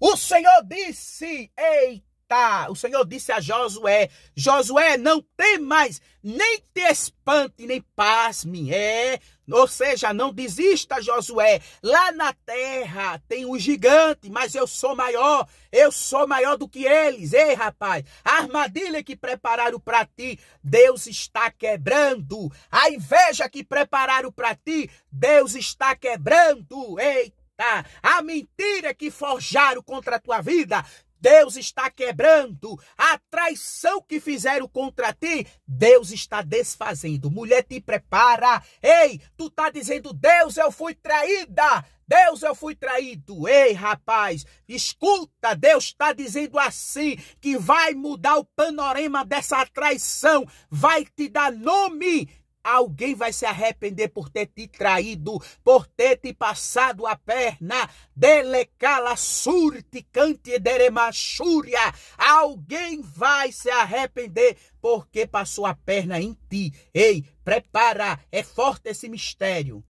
O Senhor disse: Eita! O Senhor disse a Josué: Josué, não tem mais, nem te espante, nem pasme. É, ou seja, não desista, Josué. Lá na terra tem um gigante, mas eu sou maior. Eu sou maior do que eles. Ei, rapaz, a armadilha que prepararam para ti, Deus está quebrando. A inveja que prepararam para ti, Deus está quebrando. Eita a mentira que forjaram contra a tua vida. Deus está quebrando a traição que fizeram contra ti. Deus está desfazendo. Mulher, te prepara. Ei, tu tá dizendo, Deus, eu fui traída. Deus, eu fui traído. Ei, rapaz, escuta, Deus está dizendo assim: que vai mudar o panorama dessa traição, vai te dar nome Alguém vai se arrepender por ter te traído, por ter te passado a perna. Delecala surte cante deremachúria. Alguém vai se arrepender porque passou a perna em ti. Ei, prepara, é forte esse mistério.